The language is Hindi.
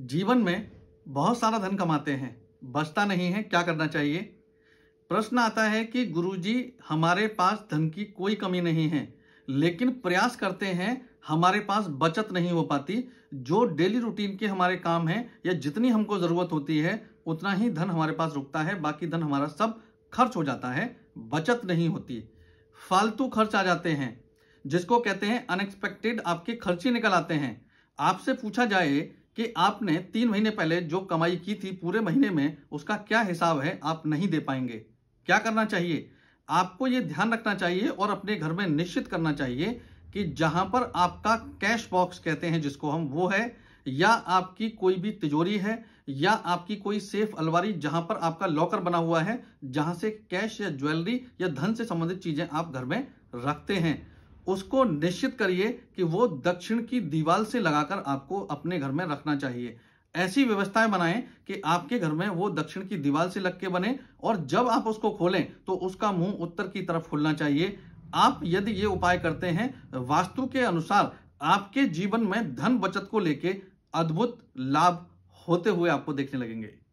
जीवन में बहुत सारा धन कमाते हैं बचता नहीं है क्या करना चाहिए प्रश्न आता है कि गुरुजी हमारे पास धन की कोई कमी नहीं है लेकिन प्रयास करते हैं हमारे पास बचत नहीं हो पाती जो डेली रूटीन के हमारे काम हैं या जितनी हमको ज़रूरत होती है उतना ही धन हमारे पास रुकता है बाकी धन हमारा सब खर्च हो जाता है बचत नहीं होती फालतू खर्च आ जाते हैं जिसको कहते हैं अनएक्सपेक्टेड आपके खर्चे निकल आते हैं आपसे पूछा जाए कि आपने तीन महीने पहले जो कमाई की थी पूरे महीने में उसका क्या हिसाब है आप नहीं दे पाएंगे क्या करना चाहिए आपको ये ध्यान रखना चाहिए और अपने घर में निश्चित करना चाहिए कि जहां पर आपका कैश बॉक्स कहते हैं जिसको हम वो है या आपकी कोई भी तिजोरी है या आपकी कोई सेफ अलवारी जहां पर आपका लॉकर बना हुआ है जहां से कैश या ज्वेलरी या धन से संबंधित चीजें आप घर में रखते हैं उसको निश्चित करिए कि वो दक्षिण की दीवार से लगाकर आपको अपने घर में रखना चाहिए ऐसी व्यवस्थाएं बनाएं कि आपके घर में वो दक्षिण की दीवार से लग के बने और जब आप उसको खोलें तो उसका मुंह उत्तर की तरफ खुलना चाहिए आप यदि ये उपाय करते हैं वास्तु के अनुसार आपके जीवन में धन बचत को लेके अद्भुत लाभ होते हुए आपको देखने लगेंगे